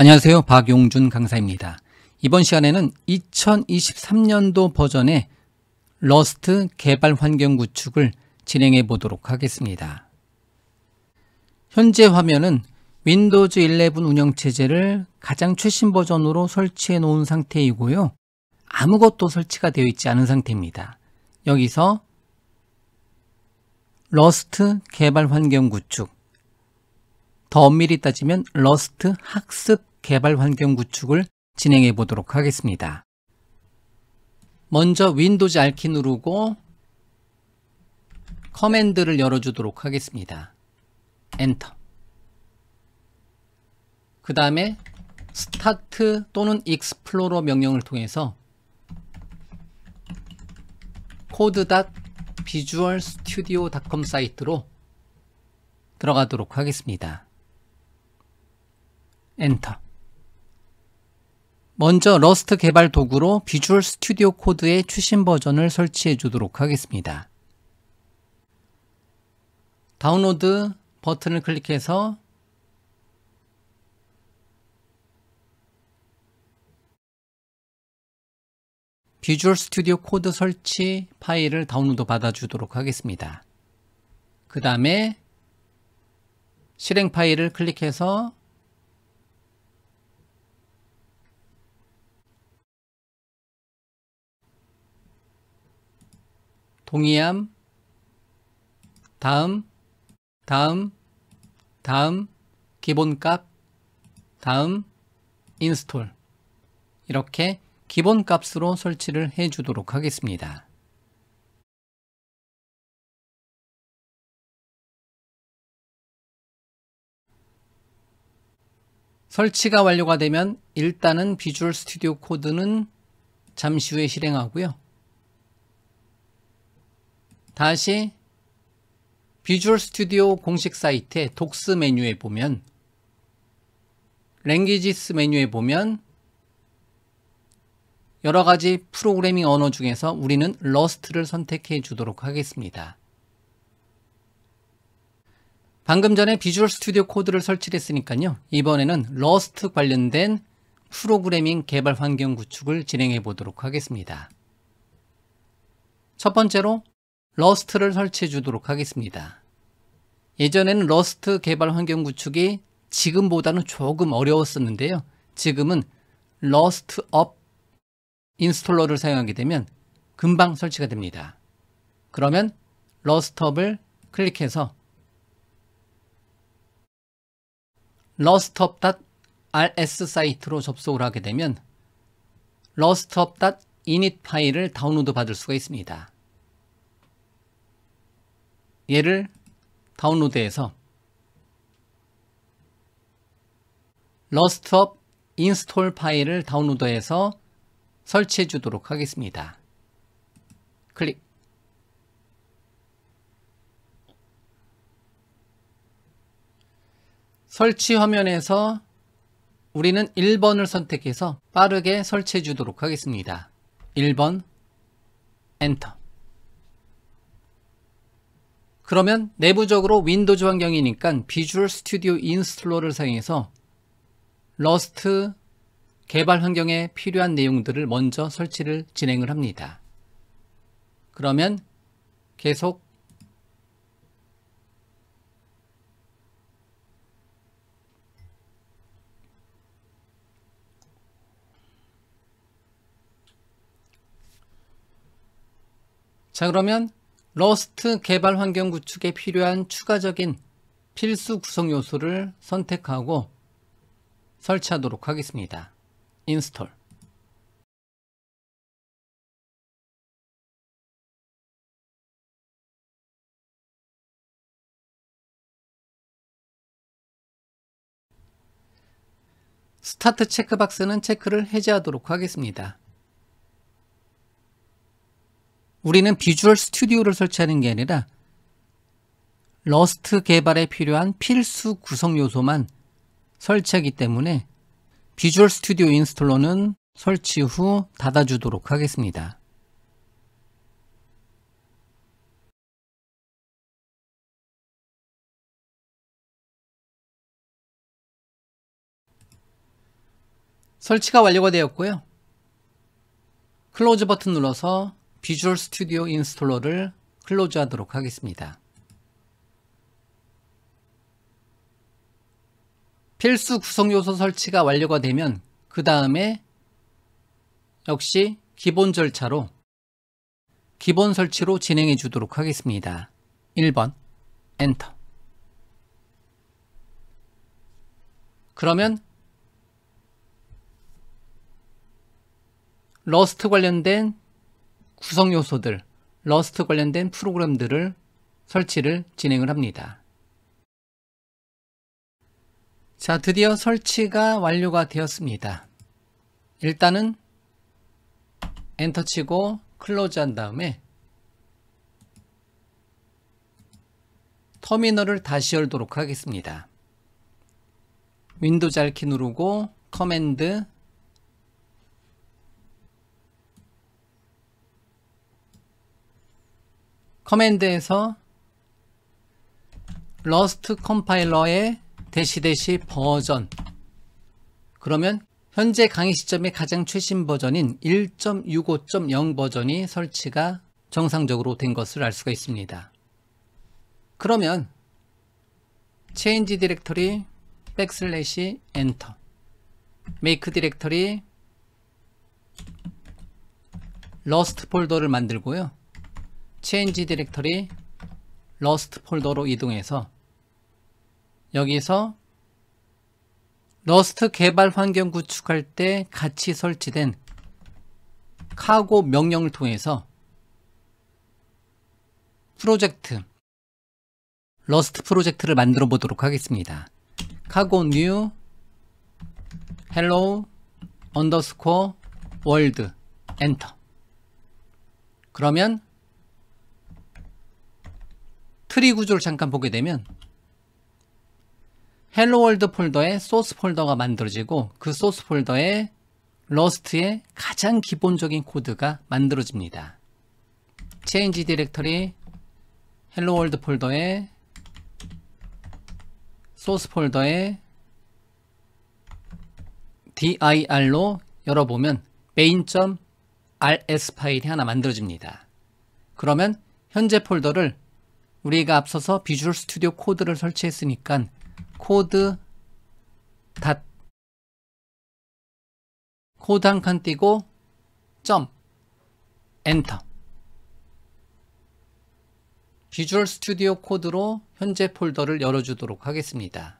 안녕하세요. 박용준 강사입니다. 이번 시간에는 2023년도 버전의 러스트 개발 환경 구축을 진행해 보도록 하겠습니다. 현재 화면은 윈도우즈 11 운영체제를 가장 최신 버전으로 설치해 놓은 상태이고요. 아무것도 설치가 되어 있지 않은 상태입니다. 여기서 러스트 개발 환경 구축 더 엄밀히 따지면 러스트 학습 개발 환경 구축을 진행해 보도록 하겠습니다. 먼저 윈도우즈 알키 누르고 커맨드를 열어주도록 하겠습니다. 엔터 그 다음에 스타트 또는 익스플로러 명령을 통해서 코드.visualstudio.com 사이트로 들어가도록 하겠습니다. 엔터 먼저 러스트 개발 도구로 비주얼 스튜디오 코드의 최신 버전을 설치해 주도록 하겠습니다. 다운로드 버튼을 클릭해서 비주얼 스튜디오 코드 설치 파일을 다운로드 받아주도록 하겠습니다. 그 다음에 실행 파일을 클릭해서 동의함 다음 다음 다음 기본값 다음 인스톨 이렇게 기본값으로 설치를 해 주도록 하겠습니다. 설치가 완료가 되면 일단은 비주얼 스튜디오 코드는 잠시 후에 실행하고요. 다시 비주얼 스튜디오 공식 사이트의 독스 메뉴에 보면 랭귀지스 메뉴에 보면 여러 가지 프로그래밍 언어 중에서 우리는 러스트를 선택해 주도록 하겠습니다. 방금 전에 비주얼 스튜디오 코드를 설치했으니까요. 이번에는 러스트 관련된 프로그래밍 개발 환경 구축을 진행해 보도록 하겠습니다. 첫 번째로 러스트를 설치해 주도록 하겠습니다. 예전에는 러스트 개발 환경 구축이 지금보다는 조금 어려웠었는데요. 지금은 러스트 업 인스톨러를 사용하게 되면 금방 설치가 됩니다. 그러면 러스트업을 클릭해서 러스트업.rs 사이트로 접속을 하게 되면 러스트업.init 파일을 다운로드 받을 수가 있습니다. 얘를 다운로드해서 러스트업 인스톨 파일을 다운로드해서 설치해 주도록 하겠습니다. 클릭 설치 화면에서 우리는 1번을 선택해서 빠르게 설치해 주도록 하겠습니다. 1번 엔터 그러면 내부적으로 윈도우즈 환경이니까 비주얼 스튜디오 인스톨러를 사용해서 러스트 개발 환경에 필요한 내용들을 먼저 설치를 진행을 합니다. 그러면 계속 자 그러면 러스트 개발 환경 구축에 필요한 추가적인 필수 구성 요소를 선택하고 설치하도록 하겠습니다. 인스톨 스타트 체크박스는 체크를 해제하도록 하겠습니다. 우리는 비주얼 스튜디오를 설치하는 게 아니라 러스트 개발에 필요한 필수 구성 요소만 설치하기 때문에 비주얼 스튜디오 인스톨러는 설치 후 닫아주도록 하겠습니다. 설치가 완료가 되었고요. 클로즈 버튼 눌러서 비주얼 스튜디오 인스톨러를 클로즈하도록 하겠습니다. 필수 구성요소 설치가 완료가 되면 그 다음에 역시 기본 절차로 기본 설치로 진행해 주도록 하겠습니다. 1번 엔터 그러면 러스트 관련된 구성 요소들, 러스트 관련된 프로그램들을 설치를 진행을 합니다. 자, 드디어 설치가 완료가 되었습니다. 일단은 엔터 치고 클로즈 한 다음에 터미널을 다시 열도록 하겠습니다. 윈도우 잘키 누르고 커맨드 커맨드에서 러스트 컴파일러의 대시대시 버전 그러면 현재 강의 시점의 가장 최신 버전인 1.65.0 버전이 설치가 정상적으로 된 것을 알 수가 있습니다. 그러면 change directory backslash enter make d i r e c 디렉토리 러스트 폴더를 만들고요. change 디렉터리 o 스트 폴더로 이동해서 여기서 러스트 개발 환경 구축할 때 같이 설치된 카고 명령을 통해서 프로젝트 러스트 프로젝트를 만들어 보도록 하겠습니다. 카고 new hello underscore world enter 그러면 트리 구조를 잠깐 보게 되면 헬로월드 폴더에 소스 폴더가 만들어지고 그 소스 폴더에 러스트의 가장 기본적인 코드가 만들어집니다. change 디렉터리 헬로월드 폴더에 소스 폴더에 dir로 열어보면 main.rs 파일이 하나 만들어집니다. 그러면 현재 폴더를 우리가 앞서서 비주얼 스튜디오 코드를 설치했으니까 코드 닷 코드 한칸 띄고 점 엔터 비주얼 스튜디오 코드로 현재 폴더를 열어주도록 하겠습니다.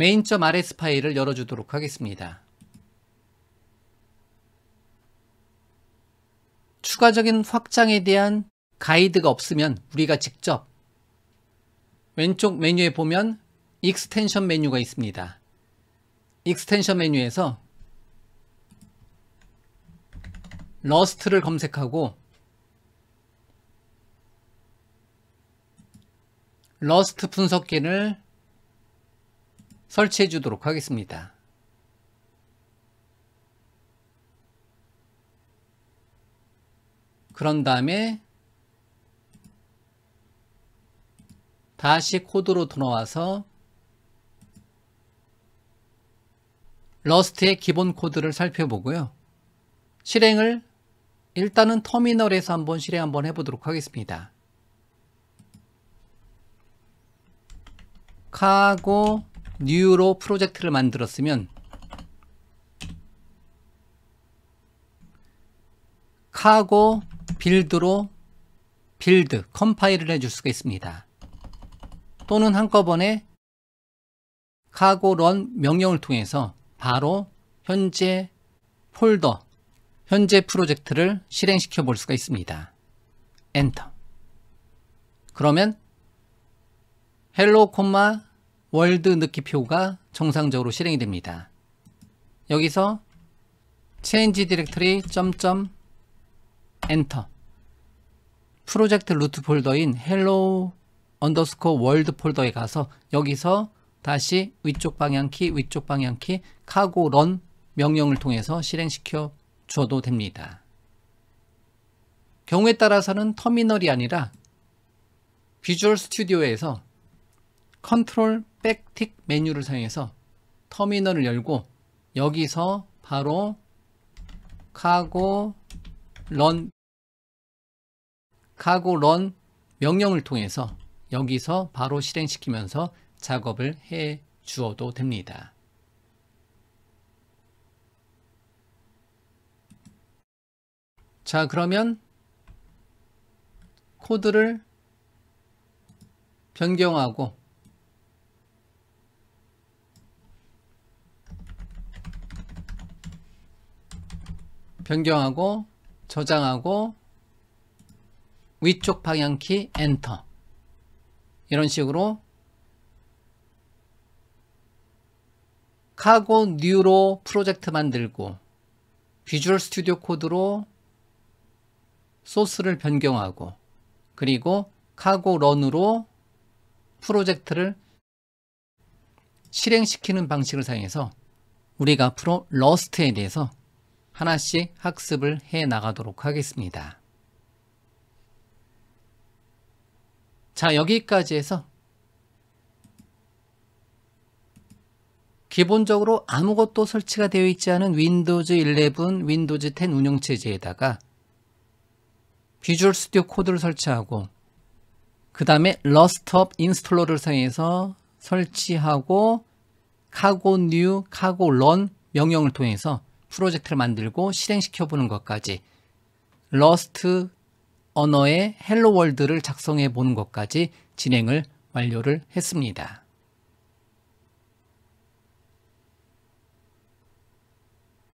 main.rs 파일을 열어주도록 하겠습니다. 추가적인 확장에 대한 가이드가 없으면 우리가 직접 왼쪽 메뉴에 보면 익스텐션 메뉴가 있습니다. 익스텐션 메뉴에서 러스트를 검색하고 러스트 분석기를 설치해 주도록 하겠습니다. 그런 다음에 다시 코드로 돌아와서 러스트의 기본 코드를 살펴보고요. 실행을 일단은 터미널에서 한번 실행 한번 해보도록 하겠습니다. 카고 뉴로 프로젝트를 만들었으면 카고 빌드로 빌드 컴파일을 해 줄 수가 있습니다. 또는 한꺼번에 카고 런 명령을 통해서 바로 현재 폴더, 현재 프로젝트를 실행시켜 볼 수가 있습니다. 엔터 그러면 헬로 콤마 월드 느낌표가 정상적으로 실행이 됩니다. 여기서 change directory 점점 엔터 프로젝트 루트 폴더인 hello underscore world 폴더에 가서 여기서 다시 위쪽 방향키 위쪽 방향키 카고 런 명령을 통해서 실행시켜 줘도 됩니다. 경우에 따라서는 터미널이 아니라 비주얼 스튜디오에서 컨트롤 백틱 메뉴를 사용해서 터미널을 열고 여기서 바로 카고 런 카고 런 명령을 통해서 여기서 바로 실행시키면서 작업을 해 주어도 됩니다. 자 그러면 코드를 변경하고 변경하고 저장하고 위쪽 방향키 엔터 이런 식으로 카고 뉴로 프로젝트 만들고 비주얼 스튜디오 코드로 소스를 변경하고 그리고 카고 런으로 프로젝트를 실행시키는 방식을 사용해서 우리가 앞으로 러스트에 대해서 하나씩 학습을 해 나가도록 하겠습니다. 자, 여기까지 해서 기본적으로 아무것도 설치가 되어 있지 않은 윈도우즈 11, 윈도우즈 10 운영체제에다가 비주얼 스튜디오 코드를 설치하고 그 다음에 러스트업 인스톨러를 사용해서 설치하고 카고 뉴, 카고 런 명령을 통해서 프로젝트를 만들고 실행시켜 보는 것까지 러스트 언어의 헬로 월드를 작성해 보는 것까지 진행을 완료를 했습니다.